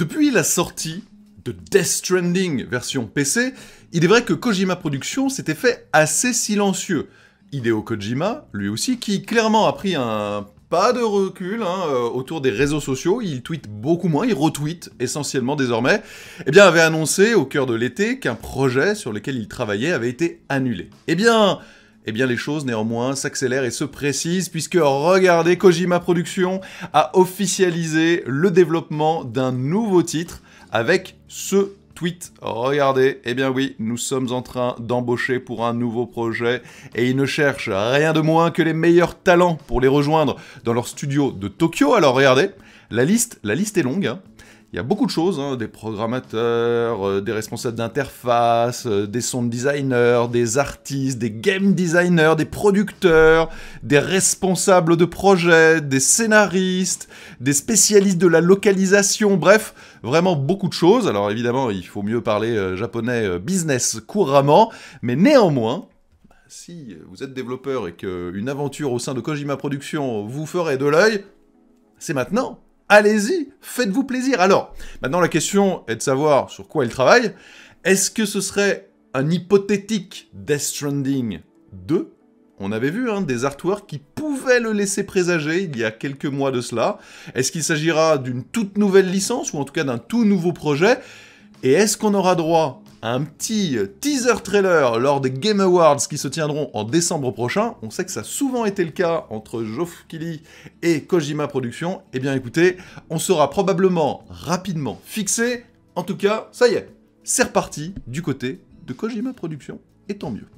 Depuis la sortie de Death Stranding version PC, il est vrai que Kojima Productions s'était fait assez silencieux. Hideo Kojima, lui aussi, qui clairement a pris un pas de recul hein, euh, autour des réseaux sociaux, il tweet beaucoup moins, il retweet essentiellement désormais, eh bien avait annoncé au cœur de l'été qu'un projet sur lequel il travaillait avait été annulé. Eh bien, eh bien les choses néanmoins s'accélèrent et se précisent puisque regardez Kojima Productions a officialisé le développement d'un nouveau titre avec ce tweet. Regardez, eh bien oui, nous sommes en train d'embaucher pour un nouveau projet et ils ne cherchent rien de moins que les meilleurs talents pour les rejoindre dans leur studio de Tokyo. Alors regardez, la liste, la liste est longue. Hein. Il y a beaucoup de choses, hein, des programmateurs, euh, des responsables d'interface, euh, des sound designers, des artistes, des game designers, des producteurs, des responsables de projet, des scénaristes, des spécialistes de la localisation, bref, vraiment beaucoup de choses. Alors évidemment, il faut mieux parler euh, japonais business couramment, mais néanmoins, bah, si vous êtes développeur et qu'une aventure au sein de Kojima Productions vous ferait de l'œil, c'est maintenant allez-y, faites-vous plaisir. Alors, maintenant la question est de savoir sur quoi il travaille. Est-ce que ce serait un hypothétique Death Stranding 2 on avait vu hein, des artworks qui pouvaient le laisser présager il y a quelques mois de cela. Est-ce qu'il s'agira d'une toute nouvelle licence ou en tout cas d'un tout nouveau projet Et est-ce qu'on aura droit un petit euh, teaser trailer lors des Game Awards qui se tiendront en décembre prochain. On sait que ça a souvent été le cas entre Geoff et Kojima Productions. Eh bien écoutez, on sera probablement rapidement fixé. En tout cas, ça y est, c'est reparti du côté de Kojima Productions. Et tant mieux.